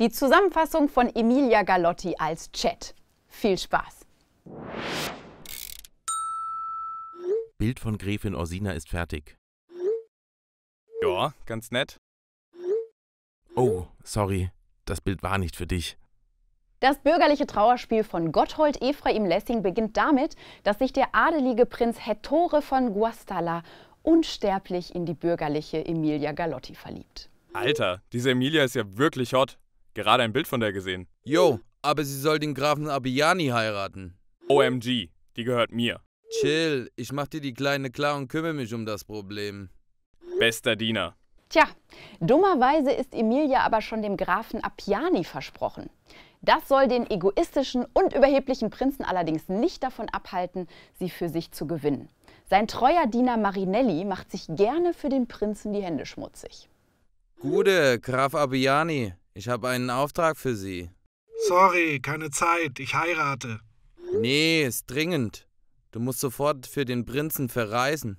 Die Zusammenfassung von Emilia Galotti als Chat. Viel Spaß! Bild von Gräfin Orsina ist fertig. Ja, ganz nett. Oh, sorry, das Bild war nicht für dich. Das bürgerliche Trauerspiel von Gotthold Ephraim Lessing beginnt damit, dass sich der adelige Prinz Hettore von Guastalla unsterblich in die bürgerliche Emilia Galotti verliebt. Alter, diese Emilia ist ja wirklich hot. Gerade ein Bild von der gesehen. Jo, aber sie soll den Grafen Abiani heiraten. OMG, die gehört mir. Chill, ich mach dir die Kleine klar und kümmere mich um das Problem. Bester Diener. Tja, dummerweise ist Emilia aber schon dem Grafen Appiani versprochen. Das soll den egoistischen und überheblichen Prinzen allerdings nicht davon abhalten, sie für sich zu gewinnen. Sein treuer Diener Marinelli macht sich gerne für den Prinzen die Hände schmutzig. Gute, Graf Abiani, ich habe einen Auftrag für Sie. Sorry, keine Zeit. Ich heirate. Nee, ist dringend. Du musst sofort für den Prinzen verreisen.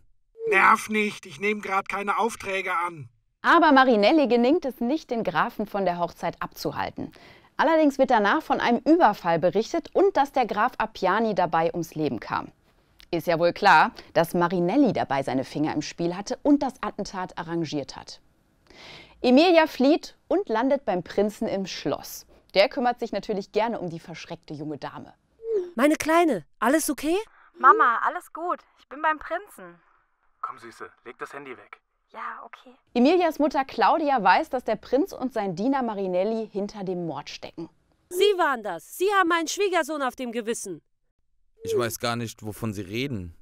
Nerv nicht, ich nehme gerade keine Aufträge an. Aber Marinelli gelingt es nicht, den Grafen von der Hochzeit abzuhalten. Allerdings wird danach von einem Überfall berichtet und dass der Graf Appiani dabei ums Leben kam. Ist ja wohl klar, dass Marinelli dabei seine Finger im Spiel hatte und das Attentat arrangiert hat. Emilia flieht und landet beim Prinzen im Schloss. Der kümmert sich natürlich gerne um die verschreckte junge Dame. Meine Kleine, alles okay? Mama, alles gut. Ich bin beim Prinzen. Komm, Süße, leg das Handy weg. Ja, okay. Emilias Mutter Claudia weiß, dass der Prinz und sein Diener Marinelli hinter dem Mord stecken. Sie waren das. Sie haben meinen Schwiegersohn auf dem Gewissen. Ich weiß gar nicht, wovon Sie reden.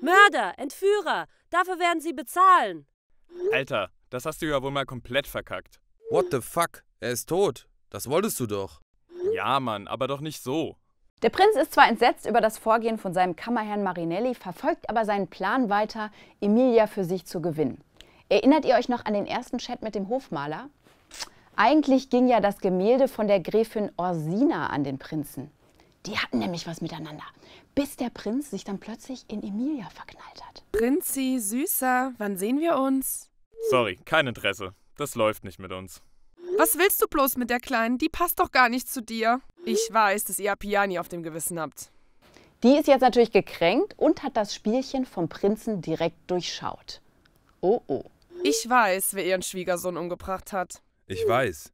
Mörder, Entführer, dafür werden Sie bezahlen. Alter, das hast du ja wohl mal komplett verkackt. What the fuck? Er ist tot. Das wolltest du doch. Ja, Mann, aber doch nicht so. Der Prinz ist zwar entsetzt über das Vorgehen von seinem Kammerherrn Marinelli, verfolgt aber seinen Plan weiter, Emilia für sich zu gewinnen. Erinnert ihr euch noch an den ersten Chat mit dem Hofmaler? Eigentlich ging ja das Gemälde von der Gräfin Orsina an den Prinzen. Die hatten nämlich was miteinander, bis der Prinz sich dann plötzlich in Emilia verknallt hat. Prinzi, Süßer, wann sehen wir uns? Sorry, kein Interesse. Das läuft nicht mit uns. Was willst du bloß mit der Kleinen? Die passt doch gar nicht zu dir. Ich weiß, dass ihr Apiani auf dem Gewissen habt. Die ist jetzt natürlich gekränkt und hat das Spielchen vom Prinzen direkt durchschaut. Oh oh. Ich weiß, wer ihren Schwiegersohn umgebracht hat. Ich weiß.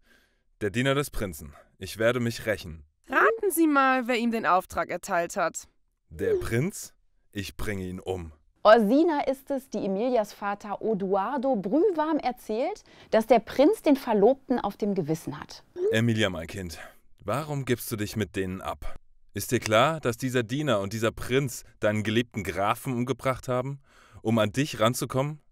Der Diener des Prinzen. Ich werde mich rächen. Raten Sie mal, wer ihm den Auftrag erteilt hat. Der Prinz? Ich bringe ihn um. Orsina ist es, die Emilias Vater Odoardo brühwarm erzählt, dass der Prinz den Verlobten auf dem Gewissen hat. Emilia, mein Kind, warum gibst du dich mit denen ab? Ist dir klar, dass dieser Diener und dieser Prinz deinen geliebten Grafen umgebracht haben, um an dich ranzukommen?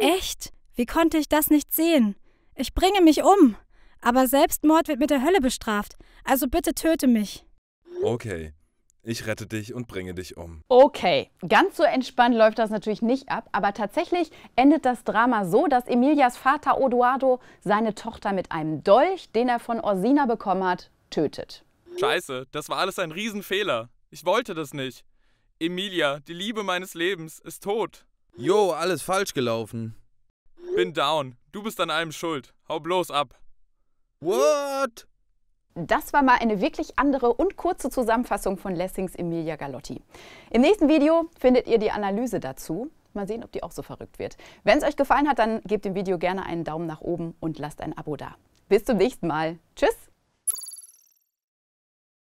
Echt? Wie konnte ich das nicht sehen? Ich bringe mich um. Aber Selbstmord wird mit der Hölle bestraft. Also bitte töte mich. Okay, ich rette dich und bringe dich um. Okay, ganz so entspannt läuft das natürlich nicht ab, aber tatsächlich endet das Drama so, dass Emilias Vater Odoardo seine Tochter mit einem Dolch, den er von Orsina bekommen hat, tötet. Scheiße, das war alles ein Riesenfehler. Ich wollte das nicht. Emilia, die Liebe meines Lebens, ist tot. Jo, alles falsch gelaufen. Bin down. Du bist an allem schuld. Hau bloß ab. What? Das war mal eine wirklich andere und kurze Zusammenfassung von Lessings Emilia Galotti. Im nächsten Video findet ihr die Analyse dazu. Mal sehen, ob die auch so verrückt wird. Wenn es euch gefallen hat, dann gebt dem Video gerne einen Daumen nach oben und lasst ein Abo da. Bis zum nächsten Mal. Tschüss!